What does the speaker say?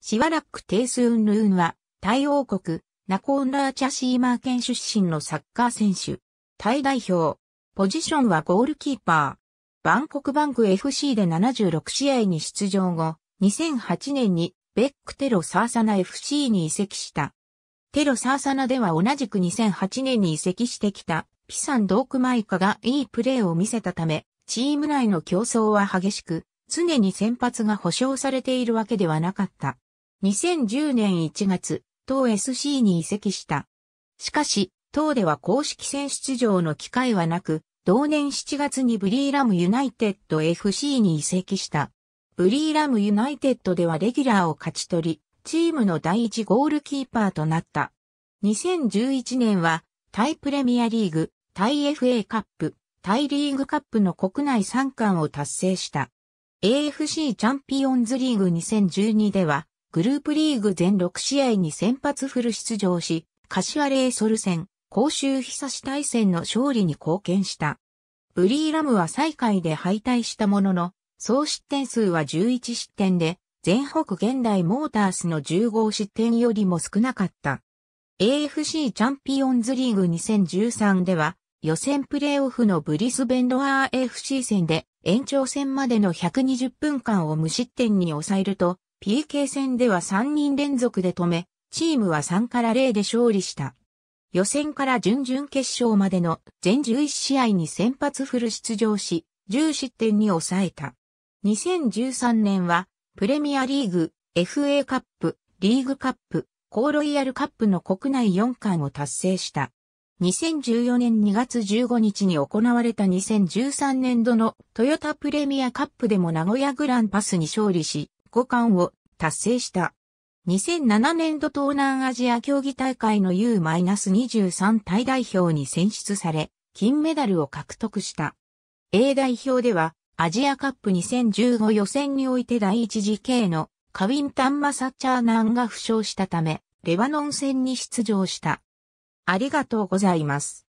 シワラック・テイスウン・ルーンは、タイ王国、ナコーンラーチャシーマー県出身のサッカー選手。タイ代表。ポジションはゴールキーパー。バンコクバンク FC で76試合に出場後、2008年にベックテロサーサナ FC に移籍した。テロサーサナでは同じく2008年に移籍してきたピサン・ドークマイカがいいプレーを見せたため、チーム内の競争は激しく、常に先発が保障されているわけではなかった。2010年1月、当 SC に移籍した。しかし、当では公式戦出場の機会はなく、同年7月にブリーラムユナイテッド FC に移籍した。ブリーラムユナイテッドではレギュラーを勝ち取り、チームの第一ゴールキーパーとなった。2011年は、タイプレミアリーグ、タイ FA カップ、タイリーグカップの国内3冠を達成した。AFC チャンピオンズリーグ2012では、グループリーグ全6試合に先発フル出場し、柏レイソル戦、公衆久し対戦の勝利に貢献した。ブリーラムは最下位で敗退したものの、総失点数は11失点で、全北現代モータースの15失点よりも少なかった。AFC チャンピオンズリーグ2013では、予選プレイオフのブリスベンドアー FC 戦で延長戦までの120分間を無失点に抑えると、PK 戦では3人連続で止め、チームは3から0で勝利した。予選から準々決勝までの全11試合に先発フル出場し、10失点に抑えた。2013年は、プレミアリーグ、FA カップ、リーグカップ、コーロイヤルカップの国内4冠を達成した。2014年2月15日に行われた2013年度のトヨタプレミアカップでも名古屋グランパスに勝利し、五冠を達成した。2007年度東南アジア競技大会の U-23 大代表に選出され、金メダルを獲得した。A 代表では、アジアカップ2015予選において第一次 K のカウィンタン・マサチャーナンが負傷したため、レバノン戦に出場した。ありがとうございます。